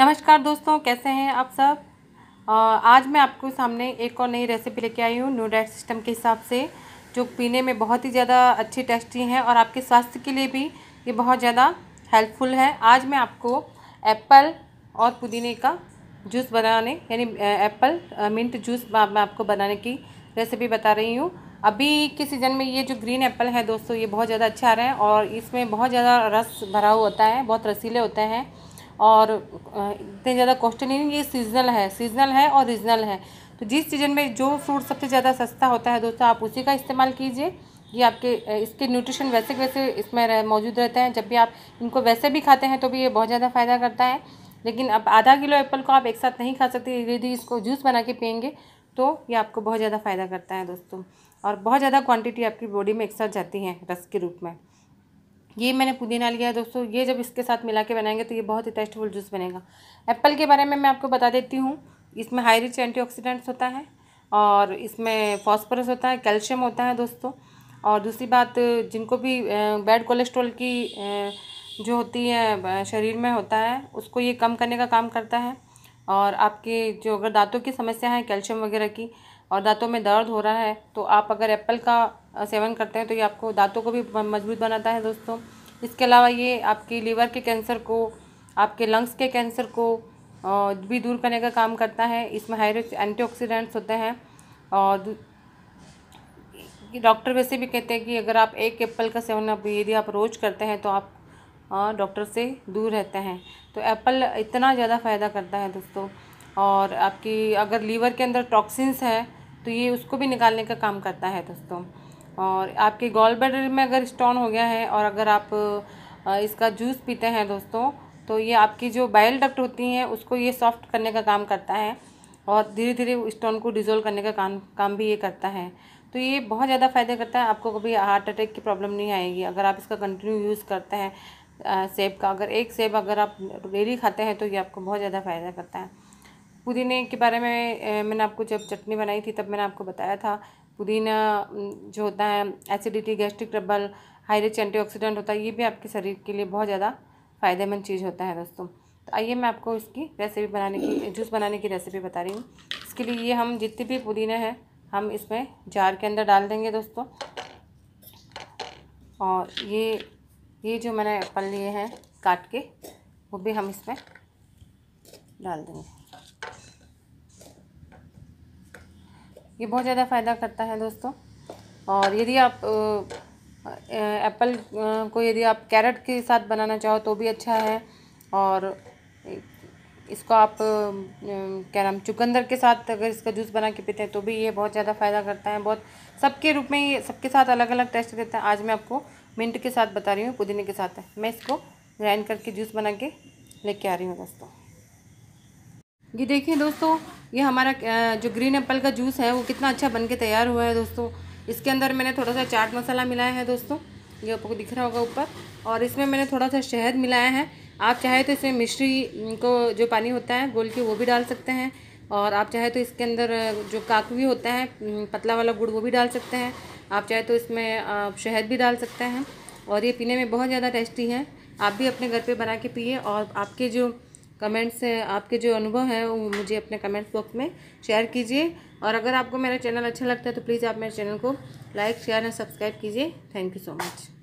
नमस्कार दोस्तों कैसे हैं आप सब आज मैं आपको सामने एक और नई रेसिपी लेके आई हूँ न्यू डाइट सिस्टम के हिसाब से जो पीने में बहुत ही ज़्यादा अच्छी टेस्टी हैं और आपके स्वास्थ्य के लिए भी ये बहुत ज़्यादा हेल्पफुल है आज मैं आपको एप्पल और पुदीने का जूस बनाने यानी एप्पल मिंट जूस मैं आपको बनाने की रेसिपी बता रही हूँ अभी के सीज़न में ये जो ग्रीन एप्पल है दोस्तों ये बहुत ज़्यादा अच्छे आ रहे हैं और इसमें बहुत ज़्यादा रस भरा हुआ होता है बहुत रसीले होते हैं और इतने ज़्यादा कॉस्ट नहीं ये सीजनल है सीजनल है और रीजनल है तो जिस सीजन में जो फ्रूट सबसे ज़्यादा सस्ता होता है दोस्तों आप उसी का इस्तेमाल कीजिए ये आपके इसके न्यूट्रिशन वैसे वैसे इसमें रह, मौजूद रहते हैं जब भी आप इनको वैसे भी खाते हैं तो भी ये बहुत ज़्यादा फ़ायदा करता है लेकिन अब आधा किलो एप्पल को आप एक साथ नहीं खा सकते यदि इसको जूस बना के पियेंगे तो ये आपको बहुत ज़्यादा फ़ायदा करता है दोस्तों और बहुत ज़्यादा क्वांटिटी आपकी बॉडी में एक साथ जाती है रस के रूप में ये मैंने पुदीना लिया है दोस्तों ये जब इसके साथ मिला के बनाएंगे तो ये बहुत ही टेस्टफुल जूस बनेगा एप्पल के बारे में मैं आपको बता देती हूँ इसमें हाई रिच एंटी होता है और इसमें फॉस्फरस होता है कैल्शियम होता है दोस्तों और दूसरी बात जिनको भी बैड कोलेस्ट्रॉल की जो होती है शरीर में होता है उसको ये कम करने का काम करता है और आपके जो अगर दांतों की समस्या है कैल्शियम वगैरह की और दांतों में दर्द हो रहा है तो आप अगर एप्पल का सेवन करते हैं तो ये आपको दांतों को भी मजबूत बनाता है दोस्तों इसके अलावा ये आपकी लीवर के कैंसर को आपके लंग्स के कैंसर को भी दूर करने का काम करता है इसमें हाई एंटी होते हैं और डॉक्टर वैसे भी कहते हैं कि अगर आप एक एप्पल का सेवन अब यदि आप रोज़ करते हैं तो आप डॉक्टर से दूर रहते हैं तो एप्पल इतना ज़्यादा फ़ायदा करता है दोस्तों और आपकी अगर लीवर के अंदर टॉक्सिन्स है तो ये उसको भी निकालने का काम करता है दोस्तों और आपके गॉल ब्लैडर में अगर स्टोन हो गया है और अगर आप इसका जूस पीते हैं दोस्तों तो ये आपकी जो बाइल डक्ट होती हैं उसको ये सॉफ्ट करने का काम करता है और धीरे धीरे स्टोन को डिज़ोल्व करने का काम काम भी ये करता है तो ये बहुत ज़्यादा फायदे करता है आपको कभी हार्ट अटैक की प्रॉब्लम नहीं आएगी अगर आप इसका कंटिन्यू यूज़ करते हैं सेब का अगर एक सेब अगर आप डेली खाते हैं तो ये आपको बहुत ज़्यादा फ़ायदा करता है पुदीने के बारे में मैंने आपको जब चटनी बनाई थी तब मैंने आपको बताया था पुदीना जो होता है acidity gastric trouble high rich antioxidant होता है ये भी आपके शरीर के लिए बहुत ज़्यादा फ़ायदेमंद चीज़ होता है दोस्तों तो आइए मैं आपको इसकी रेसिपी बनाने की जूस बनाने की रेसिपी बता रही हूँ इसके लिए ये हम जितने भी पुदीना है हम इसमें जार के अंदर डाल देंगे दोस्तों और ये ये जो मैंने एप्पल लिए हैं काट के वो भी हम इसमें डाल देंगे ये बहुत ज़्यादा फ़ायदा करता है दोस्तों और यदि आप एप्पल को यदि आप कैरेट के साथ बनाना चाहो तो भी अच्छा है और इसको आप क्या नाम चुकंदर के साथ अगर इसका जूस बना के पीते हैं तो भी ये बहुत ज़्यादा फ़ायदा करता है बहुत सबके रूप में ये सबके साथ अलग अलग टेस्ट देता है आज मैं आपको मिंट के साथ बता रही हूँ पुदीने के साथ है मैं इसको ग्राइंड करके जूस बना के लेके आ रही हूँ दोस्तों ये देखिए दोस्तों ये हमारा जो ग्रीन एप्पल का जूस है वो कितना अच्छा बन के तैयार हुआ है दोस्तों इसके अंदर मैंने थोड़ा सा चाट मसाला मिलाया है दोस्तों ये आपको दिख रहा होगा ऊपर और इसमें मैंने थोड़ा सा शहद मिलाया है आप चाहे तो इसमें मिश्री को जो पानी होता है गोल के वो भी डाल सकते हैं और आप चाहे तो इसके अंदर जो काकवी होता है पतला वाला गुड़ वो भी डाल सकते हैं आप चाहे तो इसमें शहद भी डाल सकते हैं और ये पीने में बहुत ज़्यादा टेस्टी है आप भी अपने घर पे बना के पिए और आपके जो कमेंट्स आपके जो अनुभव हैं वो मुझे अपने कमेंट्स बॉक्स में शेयर कीजिए और अगर आपको मेरा चैनल अच्छा लगता है तो प्लीज़ आप मेरे चैनल को लाइक शेयर एंड सब्सक्राइब कीजिए थैंक यू सो मच